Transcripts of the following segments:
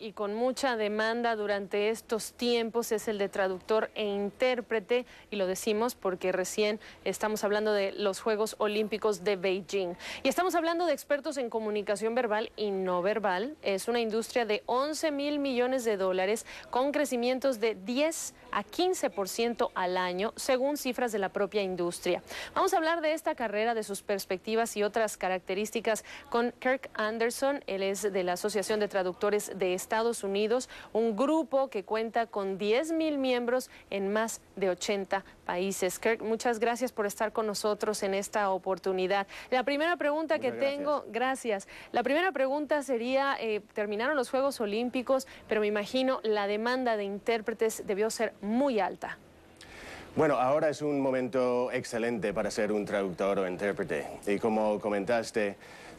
y con mucha demanda durante estos tiempos es el de traductor e intérprete y lo decimos porque recién estamos hablando de los Juegos Olímpicos de Beijing. Y estamos hablando de expertos en comunicación verbal y no verbal. Es una industria de 11 mil millones de dólares con crecimientos de 10 a 15% al año según cifras de la propia industria. Vamos a hablar de esta carrera, de sus perspectivas y otras características con Kirk Anderson. Él es de la Asociación de Traductores de Estados Unidos, un grupo que cuenta con 10 mil miembros en más de 80 países. Kirk, muchas gracias por estar con nosotros en esta oportunidad. La primera pregunta que tengo, gracias. La primera pregunta sería, eh, terminaron los Juegos Olímpicos, pero me imagino la demanda de intérpretes debió ser muy alta. Bueno, ahora es un momento excelente para ser un traductor o intérprete. Y como comentaste,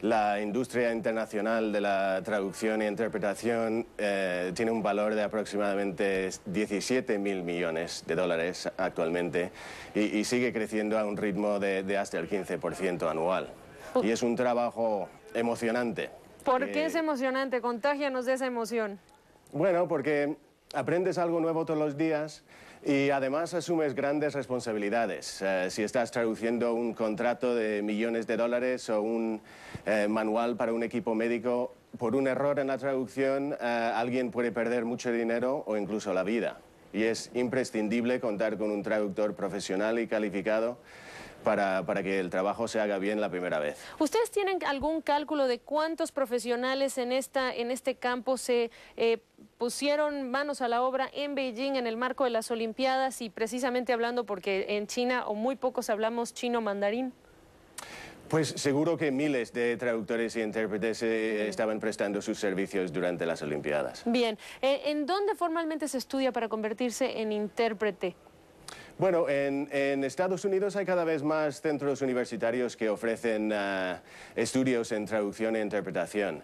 la industria internacional de la traducción e interpretación eh, tiene un valor de aproximadamente 17 mil millones de dólares actualmente y, sigue creciendo a un ritmo de, hasta el 15% anual. Oh. Y es un trabajo emocionante. ¿Por qué eh, es emocionante? Contágianos de esa emoción. Bueno, porque aprendes algo nuevo todos los días y además asumes grandes responsabilidades. Eh, si estás traduciendo un contrato de millones de dólares o un eh, manual para un equipo médico, por un error en la traducción eh, alguien puede perder mucho dinero o incluso la vida. Y es imprescindible contar con un traductor profesional y calificado para, que el trabajo se haga bien la primera vez. ¿Ustedes tienen algún cálculo de cuántos profesionales en, esta, en este campo se eh, pusieron manos a la obra en Beijing en el marco de las Olimpiadas y precisamente hablando porque en China o muy pocos hablamos chino mandarín? Pues seguro que miles de traductores e intérpretes eh, estaban prestando sus servicios durante las Olimpiadas. Bien, eh, ¿en dónde formalmente se estudia para convertirse en intérprete? Bueno, en, Estados Unidos hay cada vez más centros universitarios que ofrecen eh, estudios en traducción e interpretación,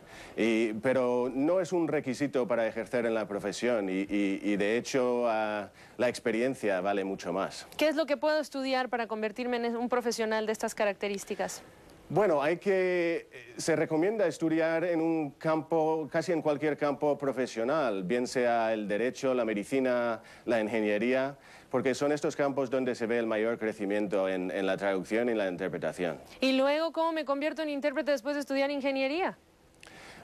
pero no es un requisito para ejercer en la profesión y, de hecho ah, la experiencia vale mucho más. ¿Qué es lo que puedo estudiar para convertirme en un profesional de estas características? Bueno, hay que, eh, se recomienda estudiar en un campo, casi en cualquier campo profesional, bien sea el derecho, la medicina, la ingeniería, porque son estos campos donde se ve el mayor crecimiento en, la traducción y la interpretación. ¿Y luego cómo me convierto en intérprete después de estudiar ingeniería?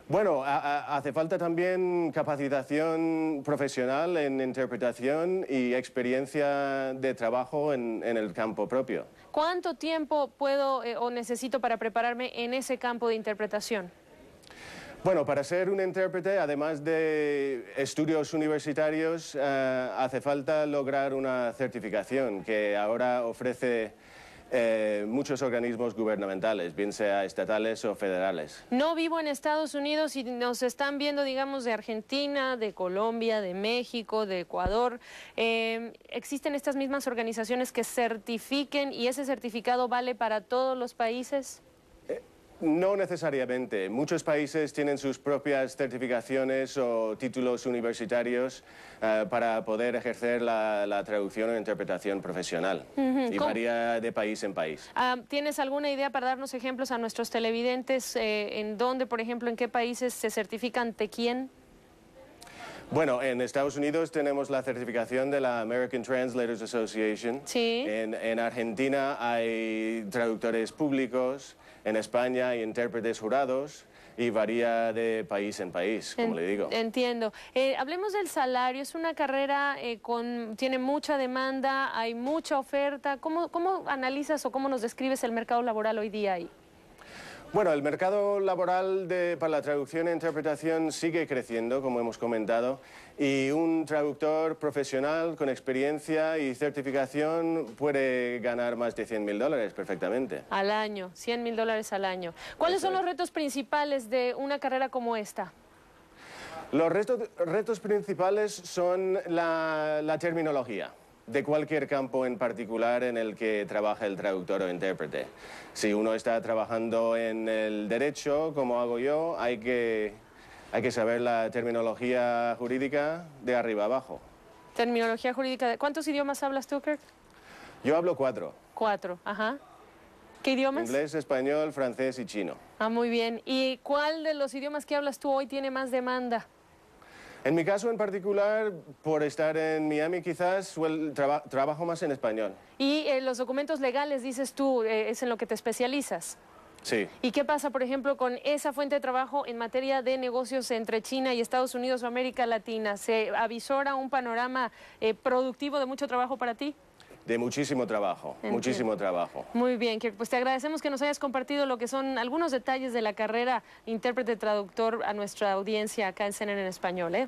Bueno, hace falta también capacitación profesional en interpretación y experiencia de trabajo en el campo propio. ¿Cuánto tiempo puedo eh, o necesito para prepararme en ese campo de interpretación? Bueno, para ser un intérprete, además de estudios universitarios, eh, hace falta lograr una certificación que ahora ofrece eh, muchos organismos gubernamentales, bien sea estatales o federales. No vivo en Estados Unidos y nos están viendo, digamos, de Argentina, de Colombia, de México, de Ecuador. Em, ¿Existen estas mismas organizaciones que certifiquen y ese certificado vale para todos los países? No necesariamente. Muchos países tienen sus propias certificaciones o títulos universitarios eh, para poder ejercer la, traducción o interpretación profesional. Y varía de país en país. Ah, ¿Tienes alguna idea para darnos ejemplos a nuestros televidentes eh, en dónde, por ejemplo, en qué países se certifican de quién? Bueno, en Estados Unidos tenemos la certificación de la American Translators Association. Sí. En, Argentina hay traductores públicos, en España hay intérpretes jurados y varía de país en país, como le digo. Entiendo. Eh, hablemos del salario. Es una carrera eh, con tiene mucha demanda, hay mucha oferta. ¿Cómo, ¿Cómo analizas o cómo nos describes el mercado laboral hoy día ahí? Bueno, el mercado laboral para la traducción e interpretación sigue creciendo, como hemos comentado, y un traductor profesional con experiencia y certificación puede ganar más de 100.000 dólares perfectamente. Al año, 100.000 mil dólares al año. ¿Cuáles son los retos principales de una carrera como esta? Los retos, principales son la terminología de cualquier campo en particular en el que trabaja el traductor o intérprete. Si uno está trabajando en el derecho, como hago yo, hay que, hay que saber la terminología jurídica de arriba abajo. Terminología jurídica. De... ¿Cuántos idiomas hablas tú, Kirk? Yo hablo cuatro. Cuatro, ajá. ¿Qué idiomas? Inglés, español, francés y chino. Ah, muy bien. ¿Y cuál de los idiomas que hablas tú hoy tiene más demanda? En mi caso en particular, por estar en Miami quizás, trabajo más en español. ¿Y eh, los documentos legales, dices tú, eh, es en lo que te especializas? Sí. ¿Y qué pasa, por ejemplo, con esa fuente de trabajo en materia de negocios entre China y Estados Unidos o América Latina? ¿Se avisora un panorama eh, productivo de mucho trabajo para ti? de muchísimo trabajo, muchísimo trabajo. Muy bien, Kirk, pues te agradecemos que nos hayas compartido lo que son algunos detalles de la carrera intérprete-traductor a nuestra audiencia acá en CNN en Español. ¿eh?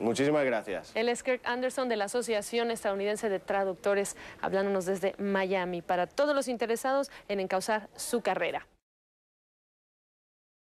Muchísimas gracias. Él es Kirk Anderson de la Asociación Estadounidense de Traductores, hablándonos desde Miami, para todos los interesados en encauzar su carrera.